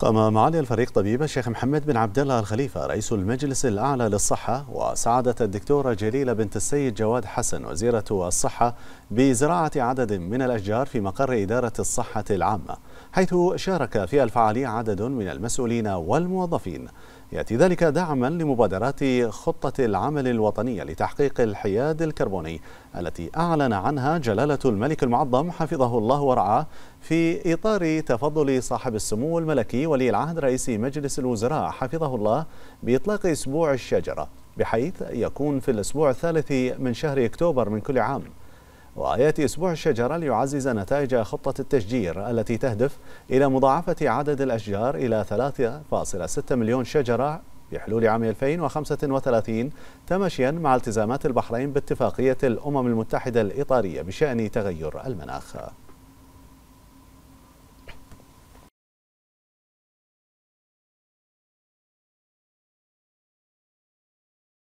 قام معالي الفريق طبيب الشيخ محمد بن عبد الله الخليفه رئيس المجلس الاعلى للصحه وسعاده الدكتوره جليله بنت السيد جواد حسن وزيره الصحه بزراعه عدد من الاشجار في مقر اداره الصحه العامه حيث شارك في الفعالية عدد من المسؤولين والموظفين يأتي ذلك دعما لمبادرات خطة العمل الوطنية لتحقيق الحياد الكربوني التي أعلن عنها جلالة الملك المعظم حفظه الله ورعاه في إطار تفضل صاحب السمو الملكي ولي العهد رئيس مجلس الوزراء حفظه الله بإطلاق أسبوع الشجرة بحيث يكون في الأسبوع الثالث من شهر أكتوبر من كل عام ويأتي أسبوع الشجرة ليعزز نتائج خطة التشجير التي تهدف إلى مضاعفة عدد الأشجار إلى 3.6 مليون شجرة بحلول عام 2035 تماشيا مع التزامات البحرين باتفاقية الأمم المتحدة الإطارية بشأن تغير المناخ